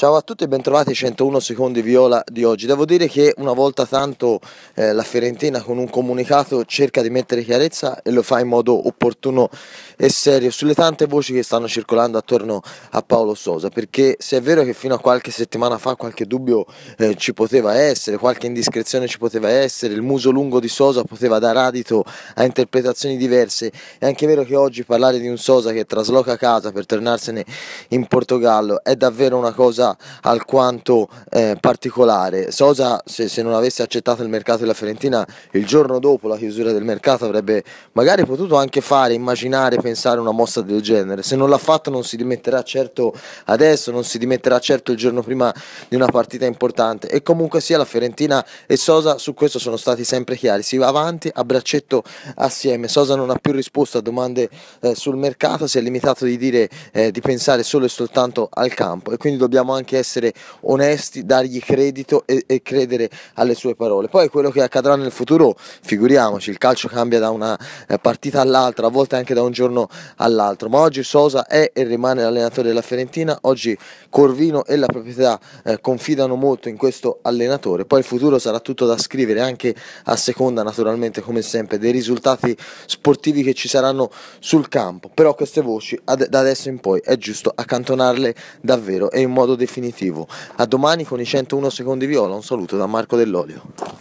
Ciao a tutti e bentrovati 101 secondi viola di oggi. Devo dire che una volta tanto eh, la Fiorentina con un comunicato cerca di mettere chiarezza e lo fa in modo opportuno e serio sulle tante voci che stanno circolando attorno a Paolo Sosa, perché se è vero che fino a qualche settimana fa qualche dubbio eh, ci poteva essere, qualche indiscrezione ci poteva essere, il muso lungo di Sosa poteva dare adito a interpretazioni diverse, è anche vero che oggi parlare di un Sosa che trasloca casa per tornarsene in Portogallo è davvero una cosa alquanto eh, particolare. Sosa, se, se, non avesse accettato il mercato della Fiorentina, il giorno dopo la chiusura del mercato avrebbe magari potuto anche fare, immaginare, pensare una mossa del genere. Se non l'ha fatto non si dimetterà certo adesso, non si dimetterà certo il giorno prima di una partita importante. E comunque sia la Fiorentina e Sosa su questo sono stati sempre chiari. Si va avanti a braccetto assieme. Sosa non ha più risposto a domande eh, sul mercato, si è limitato di dire eh, di pensare solo e soltanto al campo e quindi dobbiamo anche anche essere onesti, dargli credito e, e, credere alle sue parole. Poi quello che accadrà nel futuro, figuriamoci, il calcio cambia da una eh, partita all'altra, a volte anche da un giorno all'altro, ma oggi Sosa è e rimane l'allenatore della Fiorentina, oggi Corvino e la proprietà eh, confidano molto in questo allenatore, poi il futuro sarà tutto da scrivere anche a seconda naturalmente come sempre dei risultati sportivi che ci saranno sul campo, però queste voci ad, da adesso in poi è giusto accantonarle davvero e in modo definitivo definitivo. A domani con i 101 secondi viola, un saluto da Marco Dell'Olio.